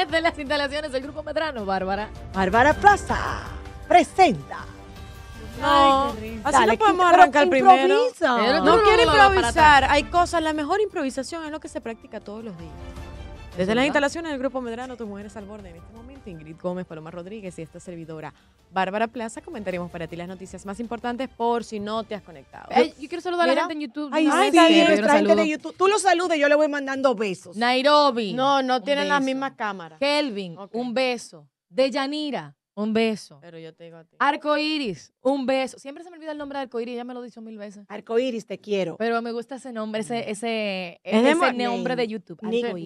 de las instalaciones del Grupo Medrano, Bárbara. Bárbara Plaza presenta. así no podemos arrancar primero. No, quiere improvisar, hay cosas, la mejor improvisación es lo que se practica todos los días. Desde las instalaciones del Grupo Medrano, tus mujeres al borde. En este momento, Ingrid Gómez, Paloma Rodríguez y esta servidora Bárbara Plaza comentaremos para ti las noticias más importantes por si no te has conectado. yo quiero saludar a la gente en YouTube. Ay, Ay gente de YouTube. Tú lo saludes, yo le voy mandando besos. Nairobi. No, no tienen las mismas cámaras. Kelvin, un beso. De Yanira. Un beso. Pero yo te digo a ti. Arcoiris, un beso. Siempre se me olvida el nombre de Arcoiris, ya me lo he dicho mil veces. Arcoiris, te quiero. Pero me gusta ese nombre, ese, mm. ese, nombre de YouTube.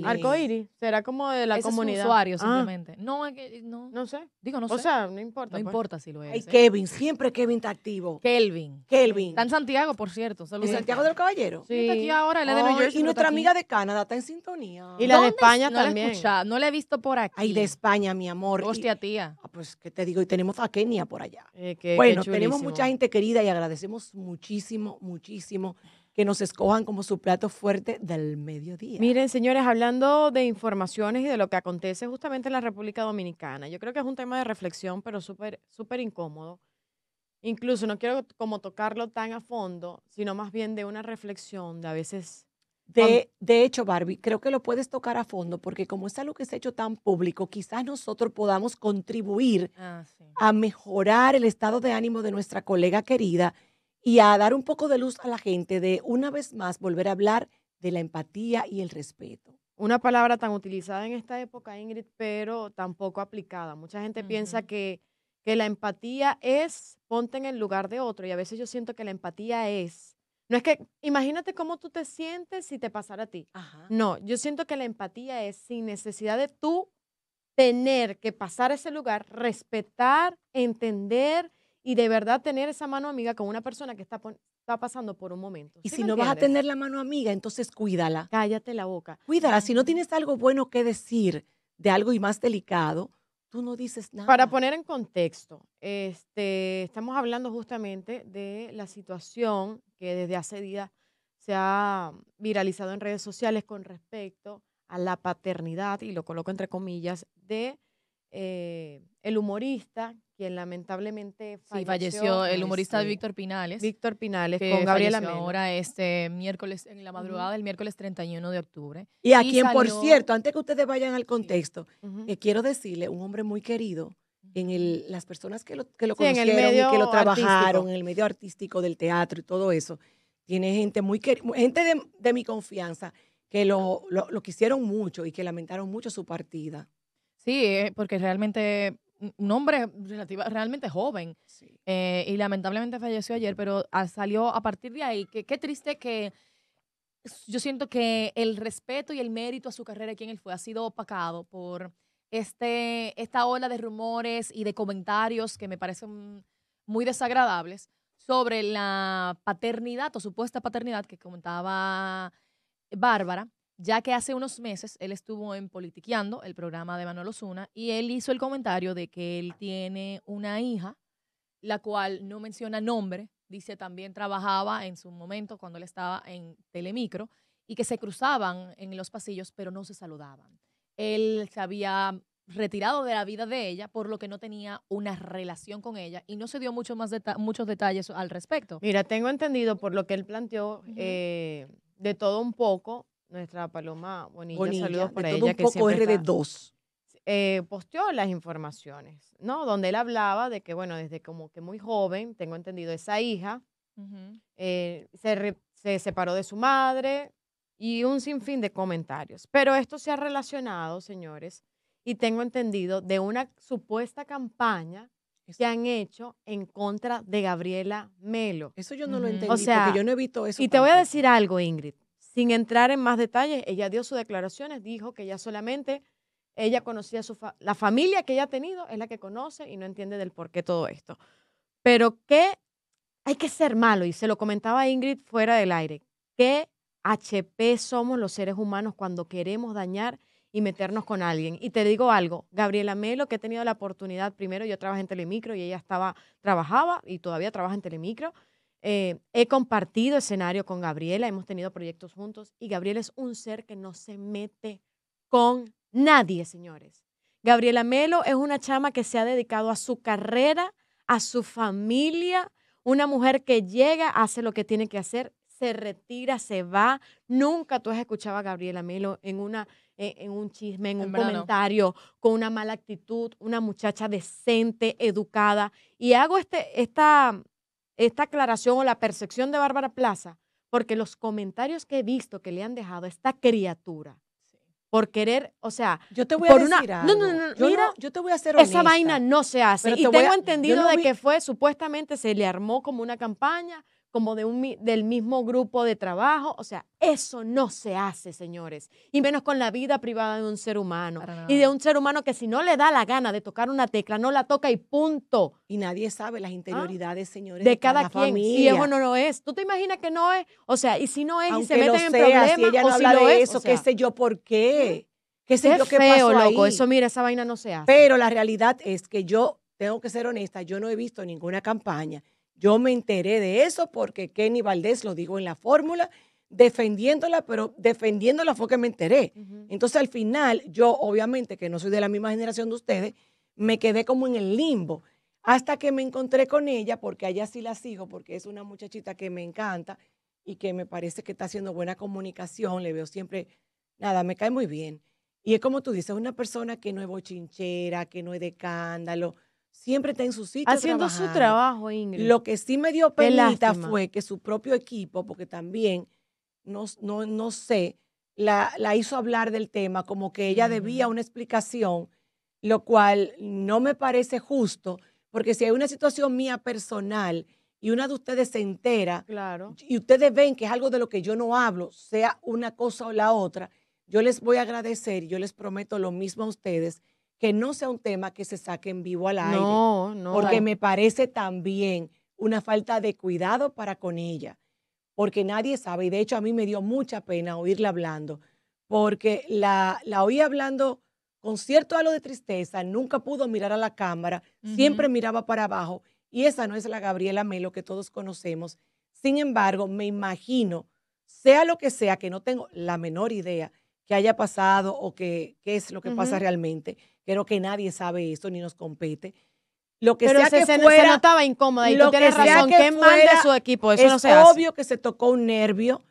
Arcoiris. Será como de la comunidad. Es un usuario, ah. simplemente. No, no. sé. Digo, no sé. O sea, no importa. No pues. importa si lo es. Y ¿eh? Kevin, siempre Kevin está activo. Kelvin. Kelvin. Está en Santiago, por cierto. ¿En Santiago del Caballero? Sí. Está aquí ahora, él de New Y nuestra amiga de Canadá está en sintonía. Y la de España también. no la he visto por aquí. Ay, de España, mi amor. Hostia, tía. Ah, pues ¿qué te digo? Y tenemos a Kenia por allá. Eh, bueno, tenemos mucha gente querida y agradecemos muchísimo, muchísimo que nos escojan como su plato fuerte del mediodía. Miren, señores, hablando de informaciones y de lo que acontece justamente en la República Dominicana, yo creo que es un tema de reflexión, pero súper, súper incómodo. Incluso no quiero como tocarlo tan a fondo, sino más bien de una reflexión de a veces de, hecho, Barbie, creo que lo puedes tocar a fondo porque como es algo que se ha hecho tan público, quizás nosotros podamos contribuir ah, a mejorar el estado de ánimo de nuestra colega querida y a dar un poco de luz a la gente de una vez más volver a hablar de la empatía y el respeto. Una palabra tan utilizada en esta época, Ingrid, pero tampoco aplicada. Mucha gente piensa que, que la empatía es ponte en el lugar de otro y a veces yo siento que la empatía es no es que, imagínate cómo tú te sientes si te pasara a ti. No, yo siento que la empatía es sin necesidad de tú tener que pasar a ese lugar, respetar, entender y de verdad tener esa mano amiga con una persona que está, pasando por un momento. Y si no vas a tener la mano amiga, entonces cuídala. Cállate la boca. Cuídala. Si no tienes algo bueno que decir de algo y más delicado, tú no dices nada. Para poner en contexto, este, estamos hablando justamente de la situación que desde hace días se ha viralizado en redes sociales con respecto a la paternidad, y lo coloco entre comillas, de eh, el humorista, quien lamentablemente falleció. Sí, falleció el humorista este, Víctor Pinales. Víctor Pinales, con Gabriela ahora este miércoles, en la madrugada del miércoles 31 de octubre. Y a quien, por cierto, antes que ustedes vayan al contexto, eh, quiero decirle, un hombre muy querido, en el, las personas que lo, que conocieron y que lo trabajaron, en el medio artístico del teatro y todo eso, tiene gente muy gente de, mi confianza que lo, lo, lo, quisieron mucho y que lamentaron mucho su partida. Sí, eh, porque realmente un hombre relativa, realmente joven eh, y lamentablemente falleció ayer, pero ah, salió a partir de ahí. Qué, qué triste que yo siento que el respeto y el mérito a su carrera aquí en él fue ha sido opacado por este, esta ola de rumores y de comentarios que me parecen muy desagradables sobre la paternidad o supuesta paternidad que comentaba Bárbara, ya que hace unos meses él estuvo en Politiqueando, el programa de Manolo Zuna, y él hizo el comentario de que él tiene una hija, la cual no menciona nombre, dice también trabajaba en su momento cuando él estaba en Telemicro, y que se cruzaban en los pasillos, pero no se saludaban. Él se había retirado de la vida de ella, por lo que no tenía una relación con ella y no se dio mucho más muchos detalles al respecto. Mira, tengo entendido por lo que él planteó eh, de todo un poco, nuestra Paloma Bonilla, saludos para todo ella. Un poco RD2. Eh, posteó las informaciones, ¿no? Donde él hablaba de que, bueno, desde como que muy joven, tengo entendido, esa hija eh, se, se separó de su madre, y un sinfín de comentarios. Pero esto se ha relacionado, señores, y tengo entendido, de una supuesta campaña que han hecho en contra de Gabriela Melo. Eso yo no lo entendí, o sea, porque yo no he eso. Y te voy a decir algo, Ingrid, sin entrar en más detalles, ella dio sus declaraciones, dijo que ya solamente ella conocía su la familia que ella ha tenido es la que conoce y no entiende del por qué todo esto. Pero que hay que ser malo, y se lo comentaba Ingrid fuera del aire, Que HP somos los seres humanos cuando queremos dañar y meternos con alguien. Y te digo algo, Gabriela Melo, que he tenido la oportunidad, primero yo trabajé en Telemicro y ella estaba, trabajaba y todavía trabaja en Telemicro. Eh, he compartido escenario con Gabriela, hemos tenido proyectos juntos y Gabriela es un ser que no se mete con nadie, señores. Gabriela Melo es una chama que se ha dedicado a su carrera, a su familia, una mujer que llega, hace lo que tiene que hacer se retira, se va. Nunca tú has escuchado a Gabriela Melo en, una, e, en, un chisme, en, un comentario, con una mala actitud, una muchacha decente, educada. Y hago este, esta, esta aclaración o la percepción de Bárbara Plaza, porque los comentarios que he visto que le han dejado a esta criatura, por querer, o sea, yo te voy a decir una, yo te voy a hacer Esa vaina no se hace. y tengo entendido de que fue, supuestamente se le armó como una campaña como de un, del mismo grupo de trabajo. O sea, eso no se hace, señores. Y menos con la vida privada de un ser humano. Y de un ser humano que si no le da la gana de tocar una tecla, no la toca y punto. Y nadie sabe las ah, interioridades, señores. De, cada, quien. Familia. Y eso no lo es. ¿Tú te imaginas que no es? O sea, y si no es y se meten en problemas. Si ella no eso, qué sé yo por qué. Qué, sé qué feo, loco. Eso, mira, esa vaina no se hace. Pero la realidad es que yo tengo que ser honesta, yo no he visto ninguna campaña yo me enteré de eso porque Kenny Valdés lo dijo en la fórmula, defendiéndola, pero defendiéndola fue que me enteré. Entonces al final, yo obviamente que no soy de la misma generación de ustedes, me quedé como en el limbo hasta que me encontré con ella, porque allá sí la sigo, porque es una muchachita que me encanta y que me parece que está haciendo buena comunicación, le veo siempre, nada, me cae muy bien. Y es como tú dices, una persona que no es bochinchera, que no es de cándalo, siempre está en su sitio. Haciendo su trabajo, Ingrid. Lo que sí me dio penita fue que su propio equipo, porque también, no, no, sé, la, hizo hablar del tema, como que ella debía una explicación, lo cual no me parece justo, porque si hay una situación mía personal y una de ustedes se entera y ustedes ven que es algo de lo que yo no hablo, sea una cosa o la otra, yo les voy a agradecer, yo les prometo lo mismo a ustedes, que no sea un tema que se saque en vivo al aire. No, no. Porque me parece también una falta de cuidado para con ella, porque nadie sabe, y de hecho a mí me dio mucha pena oírla hablando, porque la, la oí hablando con cierto halo de tristeza, nunca pudo mirar a la cámara, siempre miraba para abajo, y esa no es la Gabriela Melo que todos conocemos. Sin embargo, me imagino, sea lo que sea, que no tengo la menor idea que haya pasado o qué que es lo que pasa realmente, Creo que nadie sabe esto, ni nos compete. Lo que sea que fuera, se notaba incómoda y lo tú tienes razón. Que es de su equipo? Eso es no se obvio que se tocó un nervio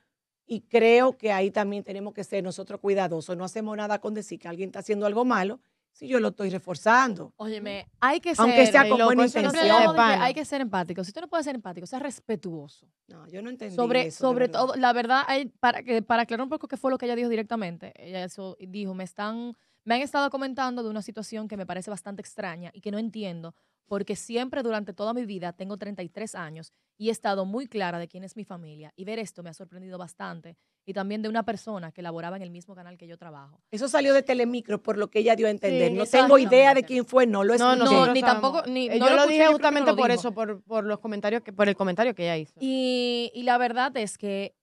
y creo que ahí también tenemos que ser nosotros cuidadosos. No hacemos nada con decir que alguien está haciendo algo malo si yo lo estoy reforzando. Óyeme, hay que ser. Aunque sea con buena intención. hay que ser empático. Si tú no puedes ser empático, sea respetuoso. No, yo no entendí. Sobre, sobre todo, la verdad, hay, para, para aclarar un poco qué fue lo que ella dijo directamente, ella dijo: me están me han estado comentando de una situación que me parece bastante extraña y que no entiendo, porque siempre durante toda mi vida, tengo 33 años, y he estado muy clara de quién es mi familia. Y ver esto me ha sorprendido bastante. Y también de una persona que laboraba en el mismo canal que yo trabajo. Eso salió de Telemicro, por lo que ella dio a entender. no tengo idea de quién fue, no lo escuché. no, ni tampoco. Eh, yo lo, dije justamente por eso, por, los comentarios por el comentario que ella hizo. Y, y la verdad es que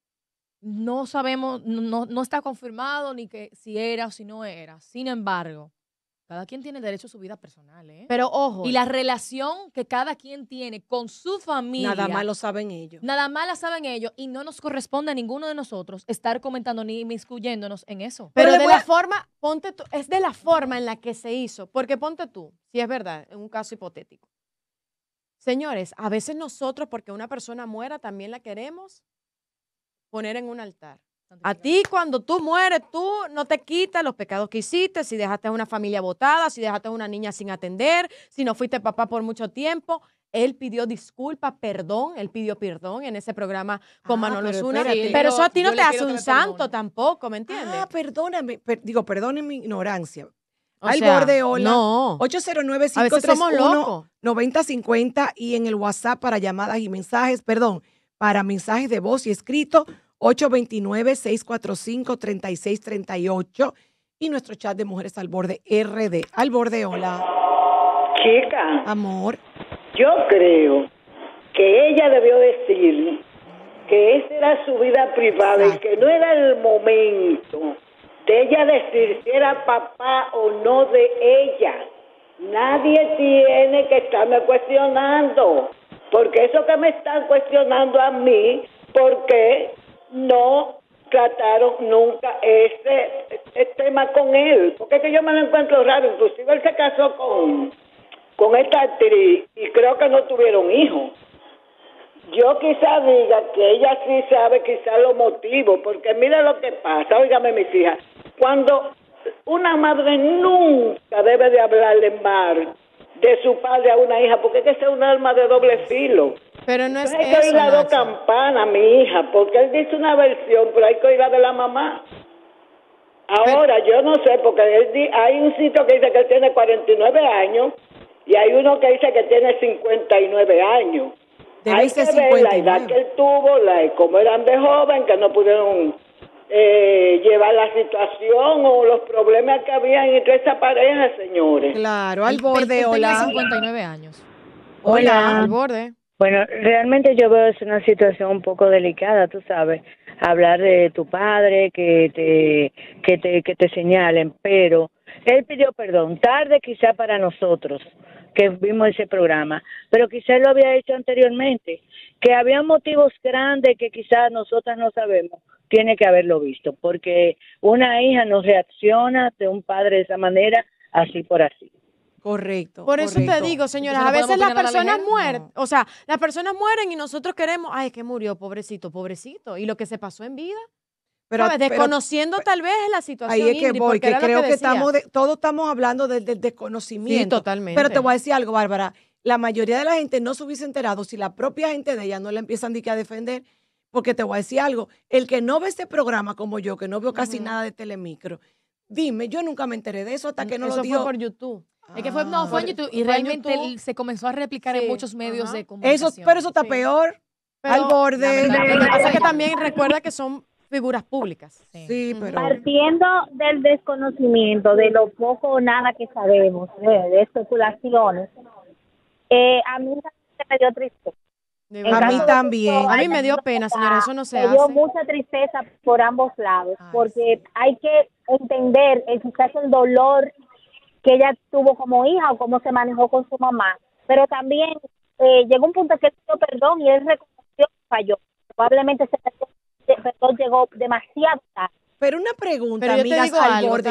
no sabemos, no, está confirmado ni que si era o si no era. Sin embargo, cada quien tiene derecho a su vida personal, ¿eh? Pero ojo. Y la relación que cada quien tiene con su familia. Nada más lo saben ellos. Nada más la saben ellos y no nos corresponde a ninguno de nosotros estar comentando ni inmiscuyéndonos en eso. Pero, de la forma, ponte tú, es de la forma en la que se hizo. Porque ponte tú, si es verdad, en un caso hipotético. Señores, a veces nosotros, porque una persona muera, también la queremos poner en un altar. A ti cuando tú mueres, tú no te quitas los pecados que hiciste, si dejaste a una familia botada, si dejaste a una niña sin atender, si no fuiste papá por mucho tiempo. Él pidió disculpa, perdón, él pidió perdón en ese programa con ah, Manolo Pero, eso a ti no te hace un santo tampoco, ¿me entiendes? Ah, perdóname, digo, perdónenme mi ignorancia. Hay Al borde, hola. No. 809 9050 y en el WhatsApp para llamadas y mensajes, perdón, para mensajes de voz y escrito 829-645-3638 y nuestro chat de Mujeres al Borde RD. Al Borde, hola. Chica. Amor. Yo creo que ella debió decir que esa era su vida privada y que no era el momento de ella decir si era papá o no de ella. Nadie tiene que estarme cuestionando. Porque eso que me están cuestionando a mí, porque no trataron nunca ese, este tema con él? Porque es que yo me lo encuentro raro. Inclusive él se casó con, con esta actriz y creo que no tuvieron hijos. Yo quizá diga que ella sí sabe quizá los motivos, porque mira lo que pasa, óigame mis hijas, cuando una madre nunca debe de hablarle mal de su padre a una hija, porque es que es un arma de doble filo. Pero no es Hay que oír la dos campanas, mi hija, porque él dice una versión, pero hay que oír de la mamá. Ahora, yo no sé, porque él di... hay un sitio que dice que él tiene 49 años y hay uno que dice que tiene 59 años. Debe hay que ver la edad que él tuvo, la, eran de joven, que no pudieron eh, llevar la situación o los problemas que había entre esa pareja, señores. Claro, al borde, hola. 59 años. Hola. Al borde. Bueno, realmente yo veo es una situación un poco delicada, tú sabes, hablar de tu padre, que te, que te, que te señalen, pero él pidió perdón, tarde quizá para nosotros que vimos ese programa, pero quizá lo había hecho anteriormente, que había motivos grandes que quizás nosotras no sabemos, tiene que haberlo visto, porque una hija no reacciona de un padre de esa manera, así por así. Correcto. Por eso te digo, señora, a veces las personas mueren, o sea, las personas mueren y nosotros queremos, ay, es que murió, pobrecito, pobrecito, y lo que se pasó en vida. Pero, desconociendo pues, tal vez la situación. Ahí es que voy, que creo que, estamos, todos estamos hablando del desconocimiento. totalmente. Pero te voy a decir algo, Bárbara, la mayoría de la gente no se hubiese enterado si la propia gente de ella no la empiezan a defender porque te voy a decir algo, el que no ve este programa como yo, que no veo casi nada de Telemicro, dime, yo nunca me enteré de eso hasta que no lo dio. por YouTube. que fue, no, ah, fue en YouTube y realmente se comenzó a replicar en muchos medios de comunicación. Eso, pero eso está peor, al borde. lo que pasa es que también recuerda que son figuras públicas. Partiendo del desconocimiento, de lo poco o nada que sabemos, de, eh, de especulaciones, eh, a mí me dio tristeza a mí también. a mí me dio pena, señora, eso no se hace. Me dio mucha tristeza por ambos lados, porque hay que entender el, caso el dolor que ella tuvo como hija o cómo se manejó con su mamá. Pero también eh, llegó un punto que él pidió perdón y él reconoció que falló. Probablemente ese perdón llegó demasiado tarde. Pero una pregunta, amigas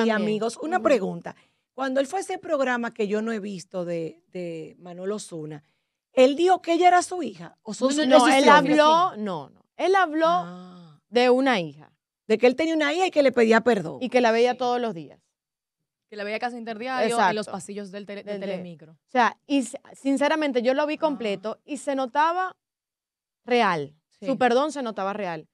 y amigos, una pregunta. Cuando él fue a ese programa que yo no he visto de, de Manolo Zuna, él dijo que ella era su hija. ¿O no, no, no él habló, no, no. Él habló de una hija. De que él tenía una hija y que le pedía perdón. Y que la veía todos los días. Que la veía casi interdiario en los pasillos del, telemicro. O sea, y sinceramente yo lo vi ah. completo y se notaba real. Su perdón se notaba real.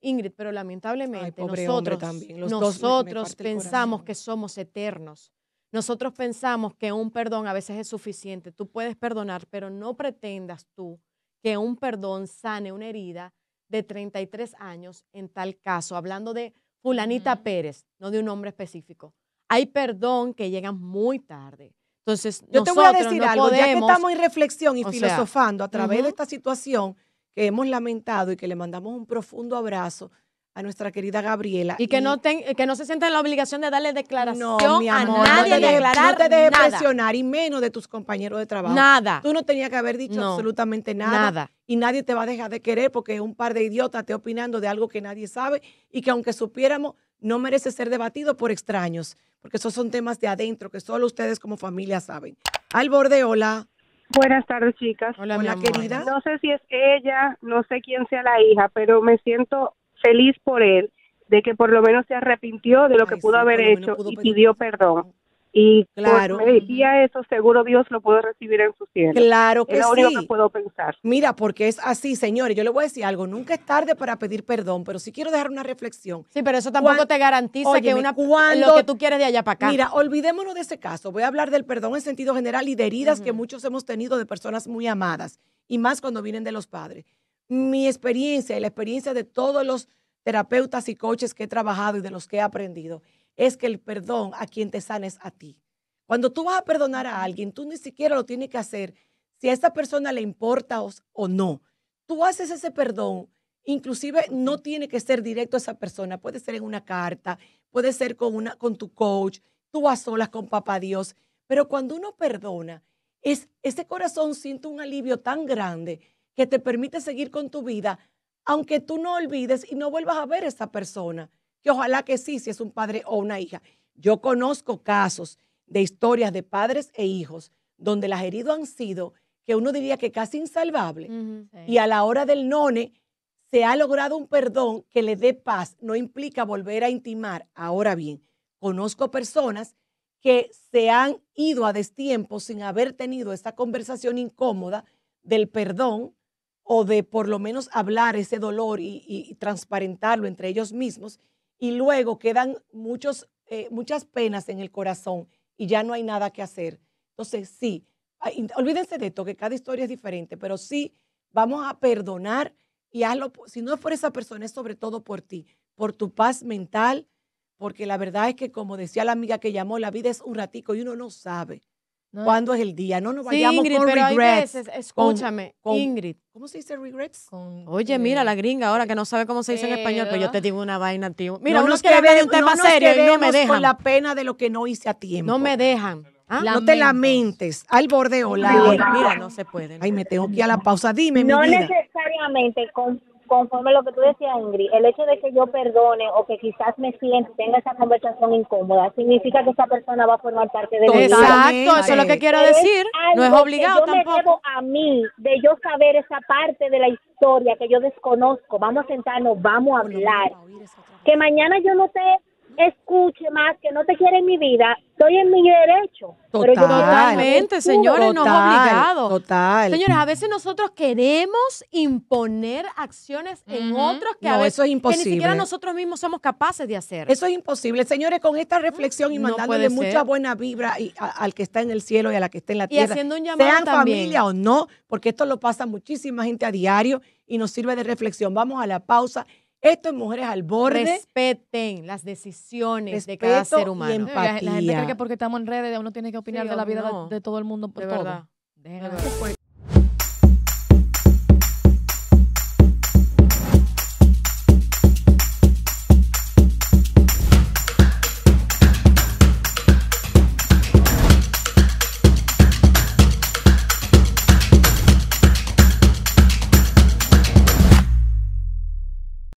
Ingrid, pero lamentablemente nosotros, también. nosotros pensamos que somos eternos. Nosotros pensamos que un perdón a veces es suficiente. Tú puedes perdonar, pero no pretendas tú que un perdón sane una herida de 33 años en tal caso, hablando de fulanita Pérez, no de un hombre específico. Hay perdón que llega muy tarde. Entonces, yo te voy a decir algo, ya que estamos en reflexión y filosofando a través de esta situación que hemos lamentado y que le mandamos un profundo abrazo, a nuestra querida Gabriela. Y que, no, eh, que no se sienta en la obligación de darle declaración no, amor, a nadie, no te de, presionar, y menos de tus compañeros de trabajo. Nada. Tú no tenías que haber dicho absolutamente nada. Nada. Y nadie te va a dejar de querer porque un par de idiotas te opinando de algo que nadie sabe y que aunque supiéramos, no merece ser debatido por extraños, porque esos son temas de adentro que solo ustedes como familia saben. Al borde, hola. Buenas tardes, chicas. Hola, querida. No sé si es ella, no sé quién sea la hija, pero me siento feliz por él, de que por lo menos se arrepintió de lo que pudo haber hecho y pidió perdón. Y claro. decía eso seguro Dios lo puede recibir en su cielo. Claro que es lo único que puedo pensar. Mira, porque es así, señores. Yo le voy a decir algo. Nunca es tarde para pedir perdón, pero sí quiero dejar una reflexión. Sí, pero eso tampoco te garantiza que una cuando, lo que tú quieres de allá para acá. Mira, olvidémonos de ese caso. Voy a hablar del perdón en sentido general y de heridas que muchos hemos tenido de personas muy amadas y más cuando vienen de los padres mi experiencia y la experiencia de todos los terapeutas y coaches que he trabajado y de los que he aprendido, es que el perdón a quien te sanes a ti. Cuando tú vas a perdonar a alguien, tú ni siquiera lo tienes que hacer si a esa persona le importa o no. Tú haces ese perdón, inclusive no tiene que ser directo a esa persona, puede ser en una carta, puede ser con, una, con tu coach, tú a solas con papá Dios, pero cuando uno perdona, es, ese corazón siente un alivio tan grande que te permite seguir con tu vida, aunque tú no olvides y no vuelvas a ver a esa persona, que ojalá que sí, si es un padre o una hija. Yo conozco casos de historias de padres e hijos donde las heridas han sido que uno diría que casi insalvable y a la hora del none se ha logrado un perdón que le dé paz, no implica volver a intimar. Ahora bien, conozco personas que se han ido a destiempo sin haber tenido esa conversación incómoda del perdón, o de por lo menos hablar ese dolor y, transparentarlo entre ellos mismos y luego quedan muchos, eh, muchas penas en el corazón y ya no hay nada que hacer. Entonces, sí, ah, olvídense de esto, que cada historia es diferente, pero sí vamos a perdonar y hazlo, si no es por esa persona, es sobre todo por ti, por tu paz mental, porque la verdad es que como decía la amiga que llamó, la vida es un ratico y uno no sabe ¿Cuándo es el día? No nos vayamos sí, Ingrid, con pero regrets. Hay veces, escúchame, con, Ingrid. ¿Cómo se dice regrets? Oye, mira, la gringa ahora que no sabe cómo se dice en español, pero yo te digo una vaina, tío. Mira, no uno nos de un tema serio no me dejan. con la pena de lo que no hice a tiempo. No me dejan. ¿Ah? No te lamentes. Al borde hola. Mira, no se puede. Ay, me tengo que ir a la pausa. Dime, No mi vida. necesariamente con conforme a lo que tú decías, Ingrid, el hecho de que yo perdone o que quizás me siente, tenga esa conversación incómoda, significa que esa persona va a formar parte de Exacto, eso es lo que quiero decir. No es obligado tampoco. yo Me a mí de yo saber esa parte de la historia que yo desconozco. Vamos a sentarnos, vamos a hablar. Que mañana yo no sé escuche más que no te quiere en mi vida, estoy en mi derecho. totalmente, señores, total, nos obligado. Total. Señores, a veces nosotros queremos imponer acciones en otros que a veces es imposible. ni siquiera nosotros mismos somos capaces de hacer. Eso es imposible. Señores, con esta reflexión y mandándole mucha buena vibra y al que está en el cielo y a la que está en la tierra. Y haciendo un llamado sean familia o no, porque esto lo pasa muchísima gente a diario y nos sirve de reflexión. Vamos a la pausa esto es mujeres al borde. Respeten las decisiones de cada ser humano. Y la, gente cree que porque estamos en redes uno tiene que opinar de la vida de, todo el mundo por de todo. Verdad.